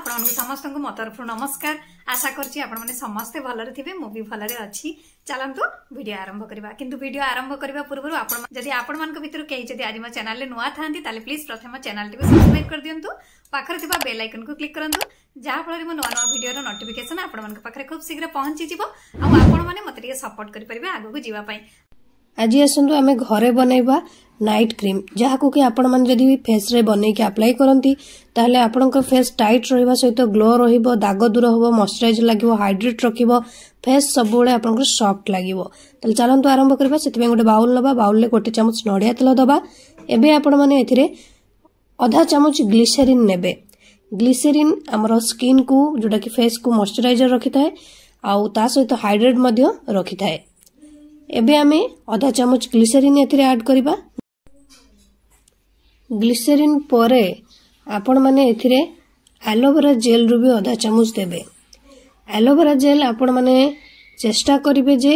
আপনার সমস্ত মো তরফ নমস্কার আশা করছি আপনার সমস্তে ভালরে থাকবে মু ভালরে অছি চালু ভিডিও আরম্ভ করা কিন্তু ভিডিও আরম্ভ করা পূর্ব আপনার যদি আপনার ভিতর কে যদি আজ মো চ্যানেল নূয়া থাকে তাহলে প্লিজ প্রথমে মো চ্যানেলটি সবসক্রাইব করে দিও পাখে থাকা বেল আইকন কু ক্লিক করতু যাফলে মো নূয়া নূয়া ভিডিওর নোটিফিকেসন আপনার পাখে খুব শীঘ্র পৌঁছি যাব আপনার মতো টিকি সপোর্ট করে আগুক যাওয়া আজ আসন্তু আমি ঘরে বনাইবা ନାଇଟ୍ କ୍ରିମ୍ ଯାହାକୁ କି ଆପଣମାନେ ଯଦି ଫେସ୍ରେ ବନେଇକି ଆପ୍ଲାଏ କରନ୍ତି ତାହେଲେ ଆପଣଙ୍କ ଫେସ୍ ଟାଇଟ୍ ରହିବା ସହିତ ଗ୍ଲୋ ରହିବ ଦାଗ ଦୂର ହେବ ମଶ୍ଚରାଇଜ୍ ଲାଗିବ ହାଇଡ୍ରେଟ୍ ରଖିବ ଫେସ୍ ସବୁବେଳେ ଆପଣଙ୍କର ସଫ୍ଟ ଲାଗିବ ତାହେଲେ ଚାଲନ୍ତୁ ଆରମ୍ଭ କରିବା ସେଥିପାଇଁ ଗୋଟେ ବାଉଲ୍ ନେବା ବାଉଲ୍ରେ ଗୋଟେ ଚାମଚ ନଡ଼ିଆ ତେଲ ଦେବା ଏବେ ଆପଣମାନେ ଏଥିରେ ଅଧା ଚାମଚ ଗ୍ଲିସେରିନ୍ ନେବେ ଗ୍ଲିସେରିନ୍ ଆମର ସ୍କିନ୍କୁ ଯେଉଁଟାକି ଫେସ୍କୁ ମଶ୍ଚରାଇଜର୍ ରଖିଥାଏ ଆଉ ତା ସହିତ ହାଇଡ୍ରେଟ୍ ମଧ୍ୟ ରଖିଥାଏ ଏବେ ଆମେ ଅଧା ଚାମଚ ଗ୍ଲିସେରିନ୍ ଏଥିରେ ଆଡ଼୍ କରିବା ଗ୍ଲିସେରିନ୍ ପରେ ଆପଣମାନେ ଏଥିରେ ଆଲୋଭେରା ଜେଲ୍ରୁ ବି ଅଧା ଚାମଚ ଦେବେ ଆଲୋଭେରା ଜେଲ୍ ଆପଣମାନେ ଚେଷ୍ଟା କରିବେ ଯେ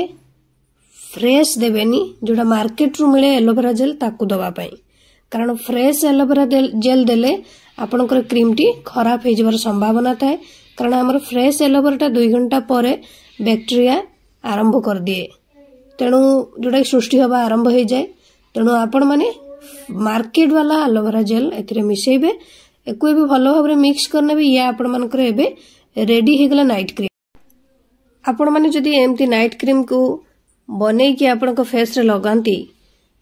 ଫ୍ରେଶ୍ ଦେବେନି ଯେଉଁଟା ମାର୍କେଟରୁ ମିଳେ ଆଲୋଭେରା ଜେଲ୍ ତାକୁ ଦେବା ପାଇଁ କାରଣ ଫ୍ରେଶ୍ ଆଲୋଭେରା ଜେଲ୍ ଦେଲେ ଆପଣଙ୍କର କ୍ରିମ୍ଟି ଖରାପ ହେଇଯିବାର ସମ୍ଭାବନା ଥାଏ କାରଣ ଆମର ଫ୍ରେଶ୍ ଆଲୋଭେରାଟା ଦୁଇ ଘଣ୍ଟା ପରେ ବ୍ୟାକ୍ଟେରିଆ ଆରମ୍ଭ କରିଦିଏ ତେଣୁ ଯେଉଁଟାକି ସୃଷ୍ଟି ହେବା ଆରମ୍ଭ ହେଇଯାଏ ତେଣୁ ଆପଣମାନେ ମାର୍କେଟ ବାଲା ଆଲୋଭେରା ଜେଲ୍ ଏଥିରେ ମିଶାଇବେ ୟାକୁ ଏବେ ଭଲ ଭାବରେ ମିକ୍ସ କରିନେବେ ଇଏ ଆପଣମାନଙ୍କର ଏବେ ରେଡ଼ି ହେଇଗଲା ନାଇଟ୍ କ୍ରିମ୍ ଆପଣମାନେ ଯଦି ଏମିତି ନାଇଟ୍ କ୍ରିମ୍କୁ ବନେଇକି ଆପଣଙ୍କ ଫେସ୍ରେ ଲଗାନ୍ତି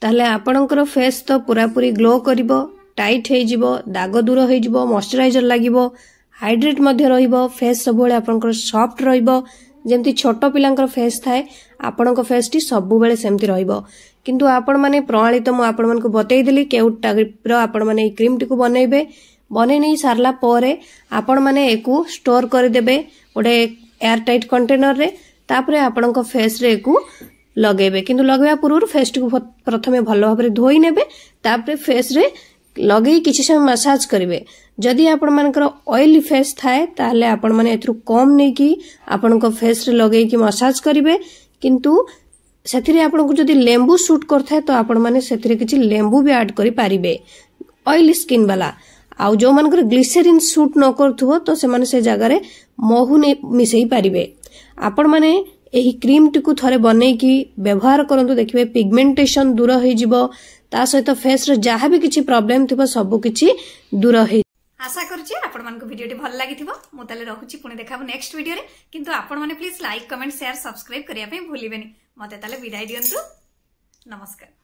ତାହେଲେ ଆପଣଙ୍କର ଫେସ୍ ତ ପୁରାପୁରି ଗ୍ଲୋ କରିବ ଟାଇଟ୍ ହେଇଯିବ ଦାଗ ଦୂର ହେଇଯିବ ମଶ୍ଚରାଇଜର ଲାଗିବ ହାଇଡ୍ରେଟ୍ ମଧ୍ୟ ରହିବ ଫେସ୍ ସବୁବେଳେ ଆପଣଙ୍କର ସଫ୍ଟ ରହିବ ଯେମିତି ଛୋଟ ପିଲାଙ୍କର ଫେସ୍ ଥାଏ ଆପଣଙ୍କ ଫେସ୍ଟି ସବୁବେଳେ ସେମିତି ରହିବ କିନ୍ତୁ ଆପଣମାନେ ପ୍ରଣାଳୀ ତ ମୁଁ ଆପଣମାନଙ୍କୁ ବତେଇଦେଲି କେଉଁ ଟାଇପ୍ର ଆପଣମାନେ ଏଇ କ୍ରିମ୍ଟିକୁ ବନେଇବେ ବନେଇ ନେଇ ସାରିଲା ପରେ ଆପଣମାନେ ଏକୁ ଷ୍ଟୋର୍ କରିଦେବେ ଗୋଟେ ଏୟାର ଟାଇଟ୍ କଣ୍ଟେନରରେ ତାପରେ ଆପଣଙ୍କ ଫେସ୍ରେ ଏକୁ ଲଗେଇବେ କିନ୍ତୁ ଲଗେଇବା ପୂର୍ବରୁ ଫେସ୍ଟିକୁ ପ୍ରଥମେ ଭଲ ଭାବରେ ଧୋଇ ନେବେ ତାପରେ ଫେସ୍ରେ ଲଗେଇ କିଛି ସମୟ ମସାଜ କରିବେ ଯଦି ଆପଣମାନଙ୍କର ଅଏଲି ଫେସ୍ ଥାଏ ତାହେଲେ ଆପଣମାନେ ଏଥିରୁ କମ୍ ନେଇକି ଆପଣଙ୍କ ଫେସ୍ରେ ଲଗେଇକି ମସାଜ କରିବେ କିନ୍ତୁ ସେଥିରେ ଆପଣଙ୍କୁ ଯଦି ଲେମ୍ବୁ ସୁଟ୍ କରିଥାଏ ତ ଆପଣମାନେ ସେଥିରେ କିଛି ଲେମ୍ବୁ ବି ଆଡ୍ କରିପାରିବେ ଅଏଲି ସ୍କିନ୍ ବାଲା ଆଉ ଯେଉଁମାନଙ୍କର ଗ୍ଲିସେରିନ୍ ସୁଟ୍ ନ କରୁଥିବ ତ ସେମାନେ ସେ ଜାଗାରେ ମହୁ ମିଶାଇ ପାରିବେ ଆପଣମାନେ ଏହି କ୍ରିମ୍ଟିକୁ ଥରେ ବନେଇକି ବ୍ୟବହାର କରନ୍ତୁ ଦେଖିବେ ପିଗମେଣ୍ଟେସନ୍ ଦୂର ହୋଇଯିବ ତା ସହିତ ଫେସ୍ର ଯାହା ବି କିଛି ପ୍ରୋବ୍ଲେମ୍ ଥିବ ସବୁକିଛି ଦୂର ହେଇ আশা করছি আপনার ভিডিওটি ভাল লাগি মু তাহলে রহুছি পুঁ দেখা নেক্সট ভিডিওরে কিন্তু আপনার please like comment share subscribe করা ভুলবেনি মতো তাহলে বিদায় দিও নমস্কার